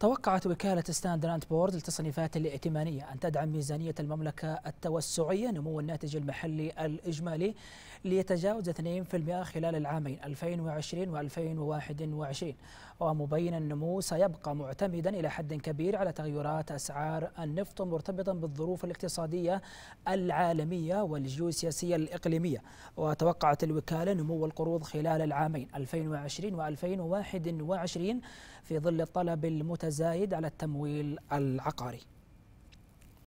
توقعت وكالة ستاندراند أند بورد التصنيفات الائتمانية أن تدعم ميزانية المملكة التوسعية نمو الناتج المحلي الإجمالي ليتجاوز 2% خلال العامين 2020 و2021 ومبين النمو سيبقى معتمدا إلى حد كبير على تغيرات أسعار النفط مرتبطا بالظروف الاقتصادية العالمية والجيوسياسية الإقليمية وتوقعت الوكالة نمو القروض خلال العامين 2020 و2021 في ظل الطلب المتجدد الزايد على التمويل العقاري